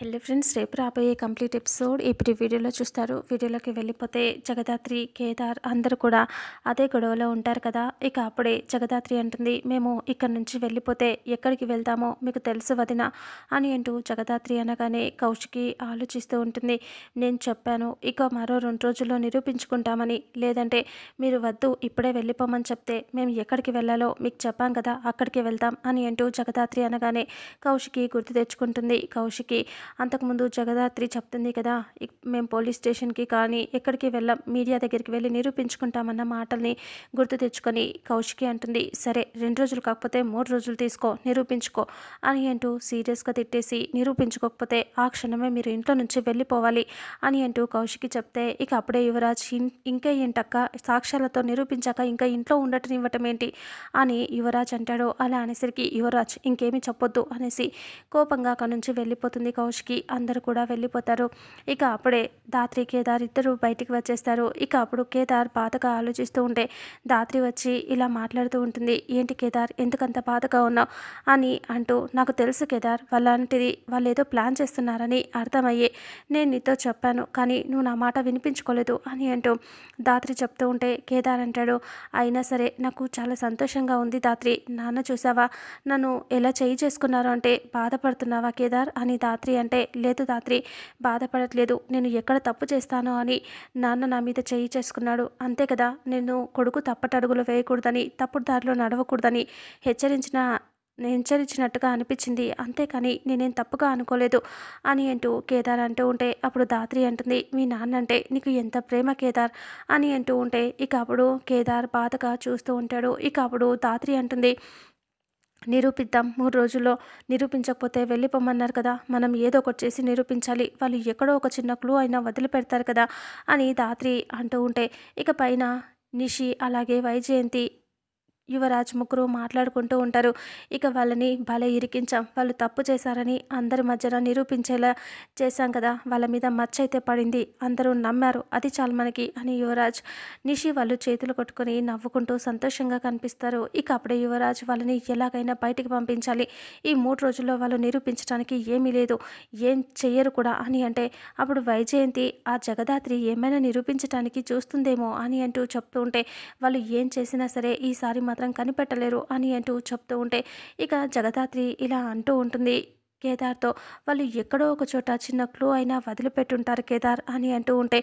hello friends రేపు రాబోయే complete episode ఇప్పుడు వీడియోలో చూస్తారు వీడియోలోకి వెళ్ళిపోతే జగదాత్రి కేదార్ అందరూ కూడా అదే గొడవలో ఉంటారు కదా ఇక అప్పుడే జగదాత్రి అంటుంది మేము ఇక్కడ నుంచి వెళ్ళిపోతే ఎక్కడికి వెళ్తామో మీకు తెలుసు వదిన అని అంటూ జగదాత్రి అనగానే కౌశికి ఆలోచిస్తూ ఉంటుంది నేను చెప్పాను ఇక మరో రెండు రోజుల్లో నిరూపించుకుంటామని లేదంటే మీరు వద్దు ఇప్పుడే వెళ్ళిపోమని చెప్తే మేము ఎక్కడికి వెళ్ళాలో మీకు చెప్పాం కదా అక్కడికి వెళ్తాం అని అంటూ జగదాత్రి అనగానే కౌశికి గుర్తు తెచ్చుకుంటుంది కౌశికి అంతకుముందు జగదాత్రి చెప్తుంది కదా మేము పోలీస్ స్టేషన్కి కానీ ఎక్కడికి వెళ్ళాం మీడియా దగ్గరికి వెళ్ళి నిరూపించుకుంటామన్న మాటల్ని గుర్తు తెచ్చుకొని కౌశికి అంటుంది సరే రెండు రోజులు కాకపోతే మూడు రోజులు తీసుకో నిరూపించుకో అని అంటూ సీరియస్గా తిట్టేసి నిరూపించుకోకపోతే ఆ క్షణమే మీరు ఇంట్లో నుంచి వెళ్ళిపోవాలి అని అంటూ కౌశికి చెప్తే ఇక అప్పుడే యువరాజ్ ఇంకా ఏంటక్క సాక్ష్యాలతో నిరూపించాక ఇంకా ఇంట్లో ఉండటం ఇవ్వటం ఏంటి అని యువరాజ్ అంటాడు అలా అనేసరికి యువరాజ్ ఇంకేమీ చెప్పొద్దు అనేసి కోపంగా అక్కడి నుంచి వెళ్ళిపోతుంది కౌష్కి అందరూ కూడా వెళ్ళిపోతారు ఇక అప్పుడే దాత్రి కేదార్ ఇద్దరు బయటికి వచ్చేస్తారు ఇక అప్పుడు కేదార్ బాధగా ఆలోచిస్తూ ఉంటే దాత్రి వచ్చి ఇలా మాట్లాడుతూ ఉంటుంది ఏంటి కేదార్ ఎందుకంత బాధగా ఉన్నావు అని అంటూ నాకు తెలుసు కేదార్ వాళ్ళంటిది వాళ్ళు ఏదో ప్లాన్ చేస్తున్నారని అర్థమయ్యే నేను నీతో చెప్పాను కానీ నువ్వు నా మాట వినిపించుకోలేదు అని అంటూ దాత్రి చెప్తూ ఉంటే కేదార్ అంటాడు అయినా సరే నాకు చాలా సంతోషంగా ఉంది దాత్రి నాన్న చూసావా నన్ను ఎలా చేయి చేసుకున్నారు అంటే బాధపడుతున్నావా కేదార్ అని దాత్రి తాత్రి అంటే లేదు దాత్రి బాధపడట్లేదు నేను ఎక్కడ తప్పు చేస్తానో అని నాన్న నా మీద చేయి చేసుకున్నాడు అంతే కదా నేను కొడుకు తప్పటడుగులు వేయకూడదని తప్పుడు దారిలో నడవకూడదని హెచ్చరించిన హెచ్చరించినట్టుగా అనిపించింది అంతేకాని నేనేం తప్పుగా అనుకోలేదు అని అంటూ కేదార్ అంటూ ఉంటే అప్పుడు దాత్రి అంటుంది మీ నాన్న అంటే నీకు ఎంత ప్రేమ కేదార్ అని అంటూ ఉంటే ఇక అప్పుడు కేదార్ బాధగా చూస్తూ ఉంటాడు ఇక అప్పుడు దాత్రి అంటుంది నిరూపిద్దాం మూడు రోజుల్లో నిరూపించకపోతే వెళ్ళిపోమన్నారు కదా మనం ఏదో ఒకటి చేసి నిరూపించాలి వాళ్ళు ఎక్కడో ఒక చిన్న క్లూ అయినా వదిలిపెడతారు కదా అని దాత్రి అంటూ ఉంటే ఇక పైన నిషి అలాగే వైజయంతి యువరాజ్ ముగ్గురు మాట్లాడుకుంటూ ఉంటారు ఇక వాళ్ళని భలే ఇరికించాం వాళ్ళు తప్పు చేశారని అందరి మధ్యన నిరూపించేలా చేశాం కదా వాళ్ళ మీద మచ్చైతే పడింది అందరూ నమ్మారు అది చాలు మనకి అని యువరాజ్ నిషి వాళ్ళు చేతులు కొట్టుకుని నవ్వుకుంటూ సంతోషంగా కనిపిస్తారు ఇక అప్పుడే యువరాజ్ వాళ్ళని ఎలాగైనా బయటికి పంపించాలి ఈ మూడు రోజుల్లో వాళ్ళు నిరూపించడానికి ఏమీ లేదు ఏం చెయ్యరు కూడా అని అంటే అప్పుడు వైజయంతి ఆ జగదాత్రి ఏమైనా నిరూపించడానికి చూస్తుందేమో అని అంటూ చెప్తూ ఉంటే వాళ్ళు ఏం చేసినా సరే ఈసారి మాత్రం మాత్రం కనిపెట్టలేరు అని అంటూ చెప్తూ ఉంటే ఇక జగదాత్రి ఇలా అంటూ ఉంటుంది కేదార్తో వాళ్ళు ఎక్కడో ఒక చోట చిన్న క్లూ అయినా వదిలిపెట్టుంటారు కేదార్ అని అంటూ ఉంటే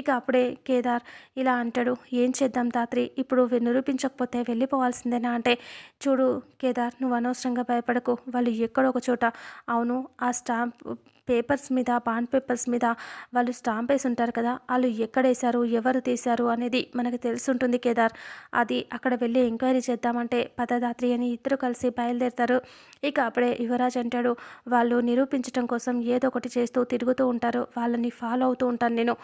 ఇక అప్పుడే కేదార్ ఇలా అంటాడు ఏం చేద్దాం దాత్రి ఇప్పుడు నిరూపించకపోతే వెళ్ళిపోవాల్సిందేనా అంటే చూడు కేదార్ నువ్వు అనవసరంగా భయపడకు వాళ్ళు ఎక్కడో ఒక చోట అవును ఆ స్టాంప్ పేపర్స్ మీద పాన్ పేపర్స్ మీద వాళ్ళు స్టాంప్ వేసి ఉంటారు కదా వాళ్ళు ఎక్కడేశారు ఎవరు తీశారు అనేది మనకు తెలుసుంటుంది కేదార్ అది అక్కడ వెళ్ళి ఎంక్వైరీ చేద్దామంటే పదదాత్రి అని ఇద్దరు కలిసి బయలుదేరుతారు ఇక అప్పుడే యువరాజ్ అంటాడు వాళ్ళు నిరూపించడం కోసం ఏదో ఒకటి చేస్తూ తిరుగుతూ ఉంటారు వాళ్ళని ఫాలో అవుతూ ఉంటాను నేను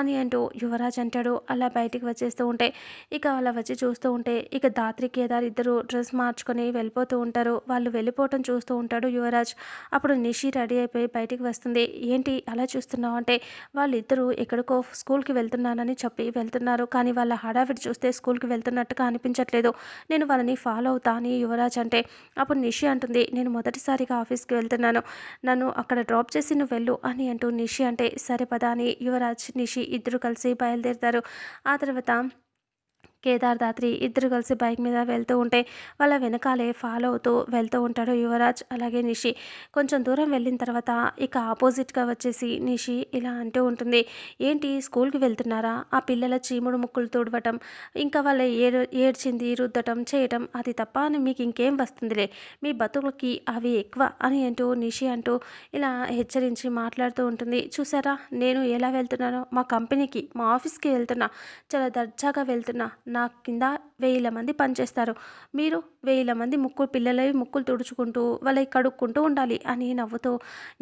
అని అంటూ యువరాజ్ అంటాడు అలా బయటికి వచ్చేస్తూ ఉంటే ఇక అలా వచ్చి చూస్తూ ఉంటే ఇక దాత్రి కేదార్ ఇద్దరు డ్రెస్ మార్చుకొని వెళ్ళిపోతూ ఉంటారు వాళ్ళు వెళ్ళిపోవటం చూస్తూ ఉంటాడు యువరాజ్ అప్పుడు నిషి రెడీ అయిపోయి బయటికి వస్తుంది ఏంటి అలా చూస్తున్నావు అంటే వాళ్ళిద్దరూ ఎక్కడికో స్కూల్కి వెళ్తున్నానని చెప్పి వెళ్తున్నారు కానీ వాళ్ళ హడావిడి చూస్తే స్కూల్కి వెళ్తున్నట్టుగా అనిపించట్లేదు నేను వాళ్ళని ఫాలో అవుతాను యువరాజ్ అంటే అప్పుడు నిషి అంటుంది నేను మొదటిసారిగా ఆఫీస్కి వెళ్తున్నాను నన్ను అక్కడ డ్రాప్ చేసి నువ్వు వెళ్ళు అని అంటూ నిషి అంటే సరే పదా అని యువరాజ్ నిషి ఇద్దరు కలిసి బయలుదేరుతారు ఆ తర్వాత కేదార్ దాత్రి ఇద్దరు కలిసి బైక్ మీద వెళ్తూ ఉంటే వాళ్ళ వెనకాలే ఫాలో అవుతూ వెళ్తూ ఉంటాడు యువరాజ్ అలాగే నిషి కొంచెం దూరం వెళ్ళిన తర్వాత ఇక ఆపోజిట్గా వచ్చేసి నిషి ఇలా అంటూ ఉంటుంది ఏంటి స్కూల్కి వెళ్తున్నారా ఆ పిల్లల చీముడు ముక్కులు తుడవటం ఇంకా వాళ్ళ ఏడు ఏడ్చింది రుద్దటం చేయటం అది తప్ప అని మీకు ఇంకేం వస్తుందిలే మీ బతుకులకి అవి ఎక్కువ అని అంటూ నిషి అంటూ ఇలా హెచ్చరించి మాట్లాడుతూ ఉంటుంది చూసారా నేను ఎలా వెళ్తున్నానో మా కంపెనీకి మా ఆఫీస్కి వెళ్తున్నా చాలా దర్జాగా వెళ్తున్నా నా కింద వేల మంది పనిచేస్తారు మీరు వేల మంది ముక్కు పిల్లలవి ముక్కులు తుడుచుకుంటూ వాళ్ళకి కడుక్కుంటూ ఉండాలి అని నవ్వుతూ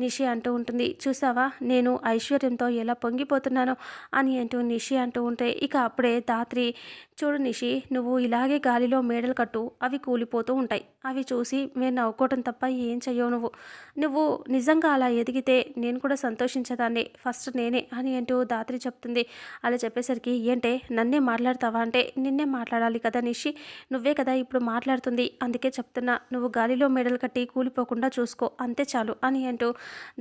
నిషి అంటూ ఉంటుంది చూసావా నేను ఐశ్వర్యంతో ఎలా పొంగిపోతున్నానో అని అంటూ నిషి అంటూ ఉంటే ఇక అప్పుడే దాత్రి చూడు నిషి నువ్వు ఇలాగే గాలిలో మేడలు కట్టు అవి కూలిపోతూ ఉంటాయి అవి చూసి మేము నవ్వుకోవటం తప్ప ఏం చెయ్యవు నువ్వు నువ్వు నిజంగా అలా ఎదిగితే నేను కూడా సంతోషించదాన్ని ఫస్ట్ నేనే అని అంటూ దాత్రి చెప్తుంది అలా చెప్పేసరికి ఏంటే నన్నే మాట్లాడతావా అంటే నిన్నే మాట్లాడాలి కదా నిషి నువ్వే కదా ఇప్పుడు మాట్లాడుతుంది ఉంటుంది అందుకే చెప్తున్నా నువ్వు గాలిలో మెడలు కట్టి కూలిపోకుండా చూసుకో అంతే చాలు అని అంటూ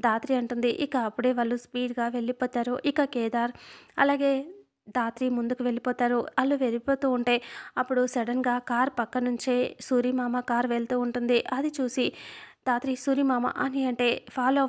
దాత్రి అంటుంది ఇక అప్పుడే వాళ్ళు స్పీడ్గా వెళ్ళిపోతారు ఇక కేదార్ అలాగే దాత్రి ముందుకు వెళ్ళిపోతారు వాళ్ళు వెళ్ళిపోతూ ఉంటే అప్పుడు సడన్గా కార్ పక్క నుంచే సూర్యమామ కార్ వెళ్తూ ఉంటుంది అది చూసి తాతరి సూరిమామ అని అంటే ఫాలో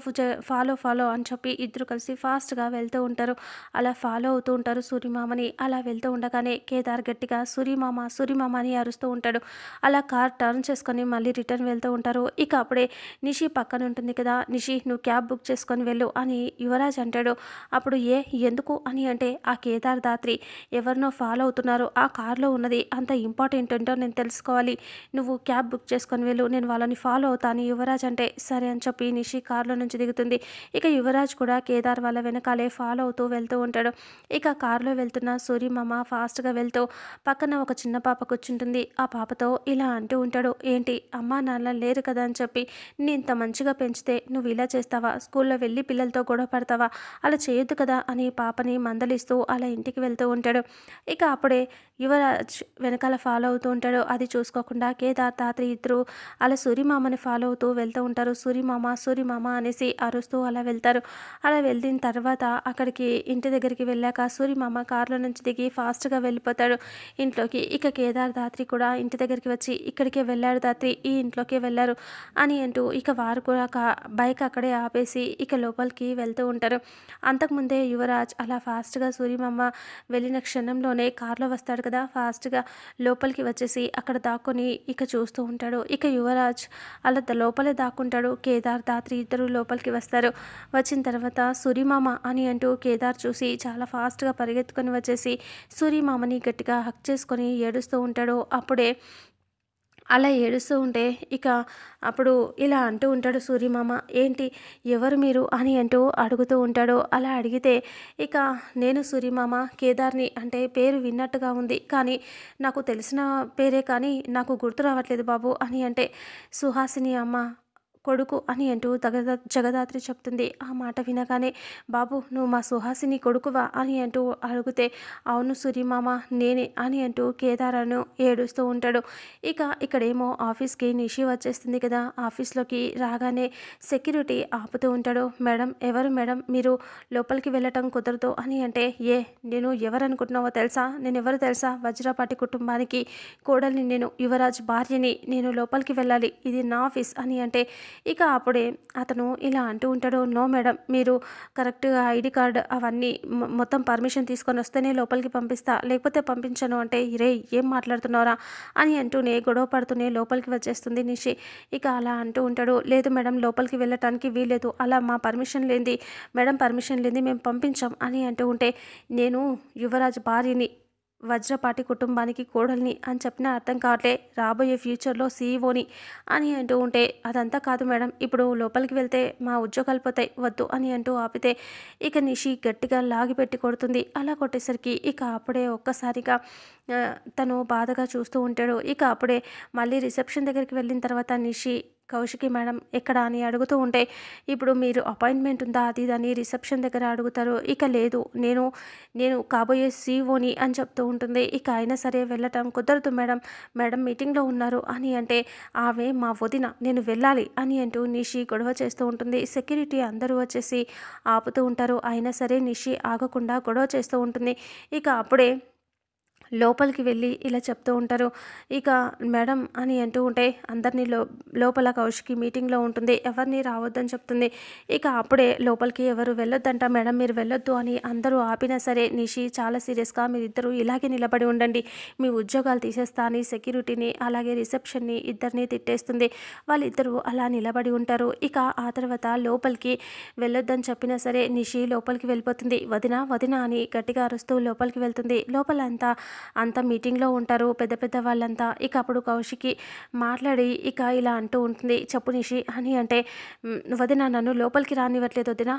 ఫాలో ఫాలో అని చెప్పి ఇద్దరు కలిసి ఫాస్ట్గా వెళ్తూ ఉంటారు అలా ఫాలో అవుతూ ఉంటారు సూర్యమామని అలా వెళ్తూ ఉండగానే కేదార్ గట్టిగా సూర్యమామ సూర్యమామ అని అరుస్తూ ఉంటాడు అలా కార్ టర్న్ చేసుకొని మళ్ళీ రిటర్న్ వెళ్తూ ఉంటారు ఇక అప్పుడే నిషి పక్కన ఉంటుంది కదా నిషి నువ్వు క్యాబ్ బుక్ చేసుకొని వెళ్ళు అని యువరాజ్ అంటాడు అప్పుడు ఏ ఎందుకు అని అంటే ఆ కేదార్ దాత్రి ఎవరినో ఫాలో అవుతున్నారు ఆ కార్లో ఉన్నది అంత ఇంపార్టెంట్ ఏంటో నేను తెలుసుకోవాలి నువ్వు క్యాబ్ బుక్ చేసుకొని వెళ్ళు నేను వాళ్ళని ఫాలో అవుతాను యువరాజ్ యువరాజ్ అంటే సరే అని చెప్పి నిషి కారులో నుంచి దిగుతుంది ఇక యువరాజ్ కూడా కేదార్ వాళ్ళ వెనకాలే ఫాలో అవుతూ వెళ్తూ ఉంటాడు ఇక కారులో వెళ్తున్న సూరి మామ ఫాస్ట్గా వెళ్తూ పక్కన ఒక చిన్న పాప కూర్చుంటుంది ఆ పాపతో ఇలా అంటూ ఉంటాడు ఏంటి అమ్మా నాన్న లేరు కదా అని చెప్పి నేను ఇంత మంచిగా పెంచితే నువ్వు ఇలా చేస్తావా స్కూల్లో వెళ్ళి పిల్లలతో గొడవ పడతావా అలా చేయొద్దు కదా అని పాపని మందలిస్తూ అలా ఇంటికి వెళ్తూ ఉంటాడు ఇక అప్పుడే యువరాజ్ వెనకాల ఫాలో అవుతూ ఉంటాడు అది చూసుకోకుండా కేదార్ తాత్రి ఇద్దరు అలా సూరిమామని ఫాలో అవుతూ వెళ్తూ ఉంటారు సూరిమామ సూరిమామ అనేసి అరుస్తూ అలా వెళ్తారు అలా వెళ్ళిన తర్వాత అక్కడికి ఇంటి దగ్గరికి వెళ్ళాక సూరిమామ కారులో నుంచి దిగి ఫాస్ట్గా వెళ్ళిపోతాడు ఇంట్లోకి ఇక కేదార్ దాత్రి కూడా ఇంటి దగ్గరికి వచ్చి ఇక్కడికే వెళ్ళాడు దాత్రి ఈ ఇంట్లోకే వెళ్ళారు అని అంటూ ఇక వారు కూడా బైక్ అక్కడే ఆపేసి ఇక లోపలికి వెళ్తూ ఉంటారు అంతకుముందే యువరాజ్ అలా ఫాస్ట్గా సూరిమామ వెళ్ళిన క్షణంలోనే కారులో వస్తాడు కదా ఫాస్ట్గా లోపలికి వచ్చేసి అక్కడ దాక్కుని ఇక చూస్తూ ఉంటాడు ఇక యువరాజ్ అలా లోపల లోపల దాక్కుంటాడు కేదార్ దాత్రి ఇద్దరు లోపలికి వస్తారు వచ్చిన తర్వాత సూరిమామ అని అంటూ కేదార్ చూసి చాలా ఫాస్ట్గా పరిగెత్తుకొని వచ్చేసి సూరిమామని గట్టిగా హక్ చేసుకొని ఏడుస్తూ ఉంటాడు అప్పుడే అలా ఏడుస్తూ ఉంటే ఇక అప్పుడు ఇలా అంటూ ఉంటాడు సూర్యమామ ఏంటి ఎవరు మీరు అని అంటూ అడుగుతూ ఉంటాడో అలా అడిగితే ఇక నేను సూర్యమామ కేదార్ని అంటే పేరు విన్నట్టుగా ఉంది కానీ నాకు తెలిసిన పేరే కానీ నాకు గుర్తు రావట్లేదు బాబు అని అంటే సుహాసిని అమ్మ కొడుకు అని అంటూ జగదాత్రి చెప్తుంది ఆ మాట వినగానే బాబు నువ్వు మా సుహాసిని కొడుకువా అని అంటూ అడిగితే అవును సూర్యమామ నేనే అని అంటూ కేదారాను ఏడుస్తూ ఉంటాడు ఇక ఇక్కడేమో ఆఫీస్కి నిషి వచ్చేస్తుంది కదా ఆఫీస్లోకి రాగానే సెక్యూరిటీ ఆపుతూ ఉంటాడు మేడం ఎవరు మేడం మీరు లోపలికి వెళ్ళటం కుదరదు అని అంటే ఏ నేను ఎవరనుకుంటున్నావో తెలుసా నేను ఎవరు తెలుసా వజ్రపాటి కుటుంబానికి కోడల్ని నేను యువరాజ్ భార్యని నేను లోపలికి వెళ్ళాలి ఇది నా ఆఫీస్ అని అంటే ఇక అప్పుడే అతను ఇలా అంటూ ఉంటాడు నో మేడం మీరు కరెక్ట్గా ఐడి కార్డ్ అవన్నీ మొత్తం పర్మిషన్ తీసుకొని వస్తేనే లోపలికి పంపిస్తా లేకపోతే పంపించను అంటే ఇరే ఏం మాట్లాడుతున్నారా అని అంటూనే గొడవ పడుతూనే లోపలికి వచ్చేస్తుంది నిషి ఇక అలా అంటూ ఉంటాడు లేదు మేడం లోపలికి వెళ్ళటానికి వీలేదు అలా మా పర్మిషన్ లేనిది మేడం పర్మిషన్ లేనిది మేము పంపించాం అని అంటూ ఉంటే నేను యువరాజ్ భార్యని వజ్రపాటి కుటుంబానికి కోడల్ని అని చెప్పినా అర్థం కావట్లే రాబోయే ఫ్యూచర్లో సీఈఓని అని అంటూ ఉంటే అదంతా కాదు మేడం ఇప్పుడు లోపలికి వెళ్తే మా ఉద్యోగాలు పోతాయి వద్దు అని అంటూ ఆపితే ఇక నిషి గట్టిగా లాగిపెట్టి కొడుతుంది అలా కొట్టేసరికి ఇక అప్పుడే ఒక్కసారిగా తను బాధగా చూస్తూ ఉంటాడు ఇక అప్పుడే మళ్ళీ రిసెప్షన్ దగ్గరికి వెళ్ళిన తర్వాత నిషి కౌశికి మేడం ఎక్కడ అని అడుగుతూ ఉంటే ఇప్పుడు మీరు అపాయింట్మెంట్ ఉందా అది అని రిసెప్షన్ దగ్గర అడుగుతారు ఇక లేదు నేను నేను కాబోయే సీఓని అని చెప్తూ ఉంటుంది ఇక అయినా సరే వెళ్ళటం కుదరదు మేడం మేడం మీటింగ్లో ఉన్నారు అని అంటే ఆమె మా వదిన నేను వెళ్ళాలి అని అంటూ నిషి గొడవ చేస్తూ ఉంటుంది సెక్యూరిటీ అందరూ వచ్చేసి ఆపుతూ ఉంటారు అయినా సరే నిషి ఆగకుండా గొడవ చేస్తూ ఉంటుంది ఇక అప్పుడే లోపలికి వెళ్ళి ఇలా చెప్తూ ఉంటారు ఇక మేడం అని అంటూ ఉంటే అందరినీ లో లోపల కౌశికి మీటింగ్లో ఉంటుంది ఎవరిని రావద్దని చెప్తుంది ఇక అప్పుడే లోపలికి ఎవరు వెళ్ళొద్దంట మేడం మీరు వెళ్ళొద్దు అని అందరూ ఆపినా సరే నిషి చాలా సీరియస్గా మీరిద్దరూ ఇలాగే నిలబడి ఉండండి మీ ఉద్యోగాలు తీసేస్తా అని సెక్యూరిటీని అలాగే రిసెప్షన్ని ఇద్దరిని తిట్టేస్తుంది వాళ్ళిద్దరూ అలా నిలబడి ఉంటారు ఇక ఆ తర్వాత లోపలికి వెళ్ళొద్దని చెప్పినా సరే నిషి లోపలికి వెళ్ళిపోతుంది వదిన వదిన అని గట్టిగా అరుస్తూ లోపలికి వెళ్తుంది లోపలంతా అంతా మీటింగ్లో ఉంటారు పెద్ద పెద్ద వాళ్ళంతా ఇక అప్పుడు కౌశికి మాట్లాడి ఇక ఇలా అంటూ ఉంటుంది చెప్పు నిషి అని అంటే వదిన నన్ను లోపలికి రానివ్వట్లేదు వదిన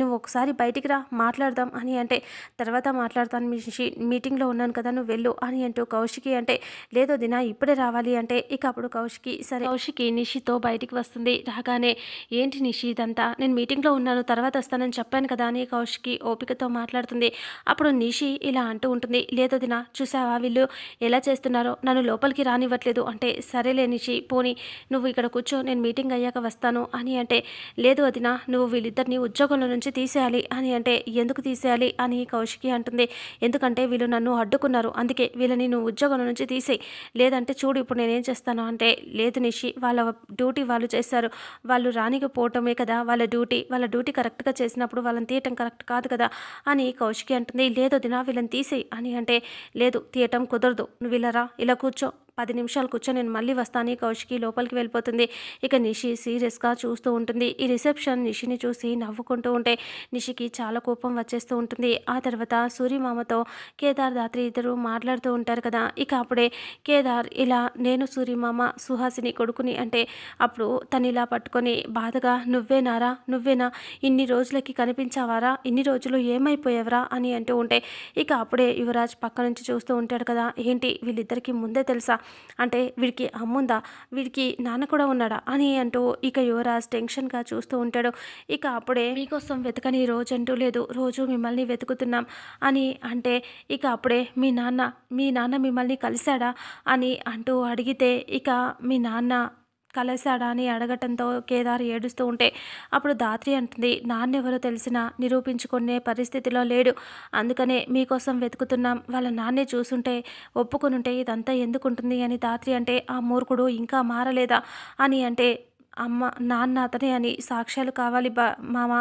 నువ్వు ఒకసారి బయటికి రా మాట్లాడదాం అని అంటే తర్వాత మాట్లాడతాను నిషి మీటింగ్లో ఉన్నాను కదా నువ్వు వెళ్ళు అని అంటూ కౌశికి అంటే లేదు వదిన ఇప్పుడే రావాలి అంటే ఇక అప్పుడు కౌశికి సరే కౌశికి నిషితో బయటికి వస్తుంది రాగానే ఏంటి నిషి ఇదంతా నేను మీటింగ్లో ఉన్నాను తర్వాత వస్తానని చెప్పాను కదా అని కౌశికి ఓపికతో మాట్లాడుతుంది అప్పుడు నిషి ఇలా అంటూ ఉంటుంది లేదు వదిన చూ చూసావా వీళ్ళు ఎలా చేస్తున్నారో నన్ను లోపలికి రానివ్వట్లేదు అంటే సరేలే నిషి పోని నువ్వు ఇక్కడ కూర్చో నేను మీటింగ్ అయ్యాక వస్తాను అని అంటే లేదు అదిన నువ్వు వీళ్ళిద్దరిని ఉద్యోగంలో నుంచి తీసేయాలి అని అంటే ఎందుకు తీసేయాలి అని కౌశికి అంటుంది ఎందుకంటే వీళ్ళు నన్ను అడ్డుకున్నారు అందుకే వీళ్ళని నువ్వు ఉద్యోగంలో నుంచి తీసేయి లేదంటే చూడు ఇప్పుడు నేనేం చేస్తాను అంటే లేదు నిషి వాళ్ళ డ్యూటీ వాళ్ళు చేశారు వాళ్ళు రానికపోవటమే కదా వాళ్ళ డ్యూటీ వాళ్ళ డ్యూటీ కరెక్ట్గా చేసినప్పుడు వాళ్ళని తీయటం కరెక్ట్ కాదు కదా అని కౌశికి అంటుంది లేదు అదిన వీళ్ళని తీసేయి అని అంటే లేదు లేదు తీయటం కుదరదు నువ్వు ఇలా రా ఇలా కూర్చో పది నిమిషాలు కూర్చొని నేను మళ్ళీ వస్తాను కౌశికి లోపలికి వెళ్ళిపోతుంది ఇక నిషి సీరియస్గా చూస్తూ ఉంటుంది ఈ రిసెప్షన్ నిషిని చూసి నవ్వుకుంటూ ఉంటే నిషికి చాలా కోపం వచ్చేస్తూ ఉంటుంది ఆ తర్వాత సూర్యమామతో కేదార్ దాత్రి ఇద్దరు మాట్లాడుతూ ఉంటారు కదా ఇక అప్పుడే కేదార్ ఇలా నేను సూర్యమామ సుహాసిని కొడుకుని అంటే అప్పుడు తను ఇలా పట్టుకొని బాధగా నువ్వేనారా నువ్వేనా ఇన్ని రోజులకి కనిపించావారా ఇన్ని రోజులు ఏమైపోయేవరా అని అంటూ ఉంటే ఇక అప్పుడే యువరాజ్ పక్క నుంచి చూస్తూ ఉంటాడు కదా ఏంటి వీళ్ళిద్దరికీ ముందే తెలుసా అంటే వీడికి అమ్ముందా వీడికి నాన్న కూడా ఉన్నాడా అని అంటూ ఇక యువరాజ్ టెన్షన్గా చూస్తూ ఉంటాడు ఇక అప్పుడే మీకోసం వెతకని రోజు అంటూ లేదు రోజు మిమ్మల్ని వెతుకుతున్నాం అని అంటే ఇక అప్పుడే మీ నాన్న మీ నాన్న మిమ్మల్ని కలిశాడా అని అంటూ అడిగితే ఇక మీ నాన్న కలేశాడా అని అడగటంతో కేదార్ ఏడుస్తూ ఉంటే అప్పుడు దాత్రి అంటుంది నాన్నెవరో తెలిసినా నిరూపించుకునే పరిస్థితిలో లేడు అందుకనే మీకోసం వెతుకుతున్నాం వాళ్ళ నాన్నే చూసుంటే ఒప్పుకుని ఉంటే ఇదంతా ఎందుకుంటుంది అని దాత్రి అంటే ఆ మూర్ఖుడు ఇంకా మారలేదా అని అంటే అమ్మ నాన్న అతనే అని సాక్ష్యాలు కావాలి బా మామ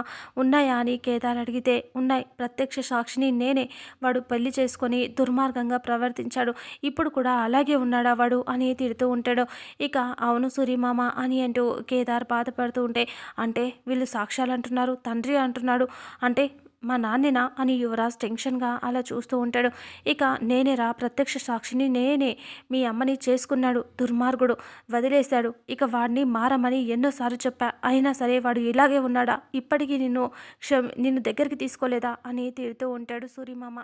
ఉన్నాయా అని కేదార్ అడిగితే ఉన్నాయి ప్రత్యక్ష సాక్షిని నేనే వాడు పెళ్లి చేసుకొని దుర్మార్గంగా ప్రవర్తించాడు ఇప్పుడు కూడా అలాగే ఉన్నాడా వాడు అని తిడుతూ ఉంటాడు ఇక అవును సూరి మామ అని అంటూ కేదార్ బాధపడుతూ ఉంటే అంటే వీళ్ళు సాక్ష్యాలు అంటున్నారు తండ్రి అంటున్నాడు అంటే మా నాన్నేనా అని యువరాజ్ టెన్షన్గా అలా చూస్తూ ఉంటాడు ఇక నేనేరా ప్రత్యక్ష సాక్షిని నేనే మీ అమ్మని చేసుకున్నాడు దుర్మార్గుడు వదిలేశాడు ఇక వాడిని మారమని ఎన్నోసార్లు చెప్పా అయినా సరే వాడు ఇలాగే ఉన్నాడా ఇప్పటికీ నిన్ను క్షమ నిన్ను దగ్గరికి తీసుకోలేదా అని తిడుతూ ఉంటాడు సూర్యమామ